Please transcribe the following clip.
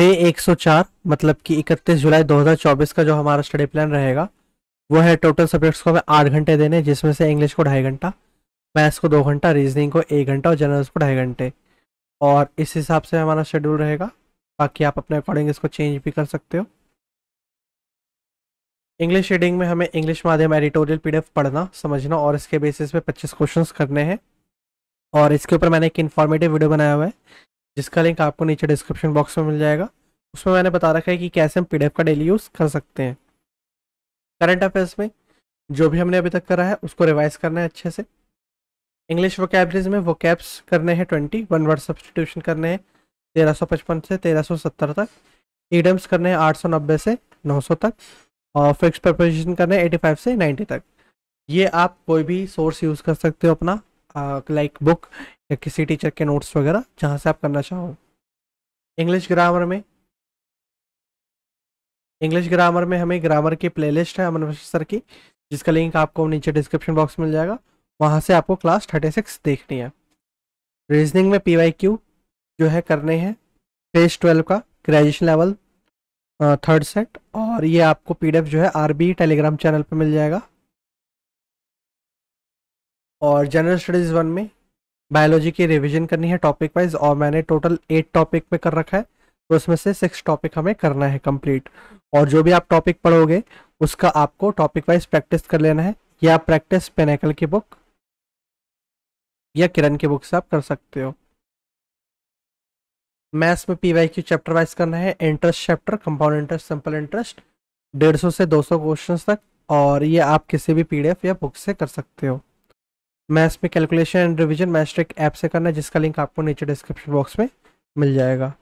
से 104 मतलब कि 31 जुलाई 2024 का जो हमारा स्टडी प्लान रहेगा वो है टोटल सब्जेक्ट्स को हमें आठ घंटे देने जिसमें से इंग्लिश को ढाई घंटा मैथ्स को दो घंटा रीजनिंग को एक घंटा और जनरल्स को ढाई घंटे और इस हिसाब से हमारा शेड्यूल रहेगा बाकी आप अपने अकॉर्डिंग इसको चेंज भी कर सकते हो इंग्लिश रीडिंग में हमें इंग्लिश माध्यम एडिटोरियल पीडीएफ पढ़ना समझना और इसके बेसिस पे 25 क्वेश्चंस करने हैं और इसके ऊपर मैंने एक इन्फॉर्मेटिव वीडियो बनाया हुआ है जिसका लिंक आपको नीचे डिस्क्रिप्शन बॉक्स में मिल जाएगा उसमें मैंने बता रखा है कि कैसे हम पीडीएफ का डेली यूज़ कर सकते हैं करंट अफेयर्स में जो भी हमने अभी तक करा है उसको रिवाइज करना है अच्छे से इंग्लिश वोकेबरीज में वोकेब्स करने हैं ट्वेंटी वन वर्ड सब्सटीट्यूशन करने हैं तेरह सौ पचपन से तेरह सौ सत्तर तक ईडम्स करने हैं आठ सौ नब्बे से नौ सौ तक और फिक्स प्रपोजिशन करने हैं एटी फाइव से नाइन्टी तक ये आप कोई भी सोर्स यूज़ कर सकते हो अपना लाइक बुक या किसी टीचर के नोट्स वगैरह जहाँ से आप करना चाहो इंग्लिश ग्रामर में इंग्लिश ग्रामर में हमें ग्रामर की प्लेलिस्ट है अमन सर की जिसका लिंक आपको नीचे डिस्क्रिप्शन बॉक्स में मिल जाएगा वहाँ से आपको क्लास थर्टी सिक्स देखनी है रीजनिंग में पी वाई क्यू जो है करने हैं फेज ट्वेल्व का ग्रेजुएशन लेवल थर्ड सेट और ये आपको एफ जो है बी टेलीग्राम चैनल पर मिल जाएगा और जनरल स्टडीज़ वन में बायोलॉजी की रिवीजन करनी है टॉपिक वाइज और मैंने टोटल एट टॉपिक में कर रखा है तो उसमें से सिक्स टॉपिक हमें करना है कंप्लीट और जो भी आप टॉपिक पढ़ोगे उसका आपको टॉपिक वाइज प्रैक्टिस कर लेना है या प्रैक्टिस पेनेकल की बुक या किरण की बुक से आप कर सकते हो मैथ्स में पीवाई क्यू चैप्टर वाइज करना है interest chapter compound interest simple interest डेढ़ सौ से दो सौ क्वेश्चन तक और ये आप किसी भी पीडीएफ या बुक से कर सकते हो मैथ्स में कैलकुलेशन एंड रिवीजन मैस्ट्रिक ऐप से करना है जिसका लिंक आपको नीचे डिस्क्रिप्शन बॉक्स में मिल जाएगा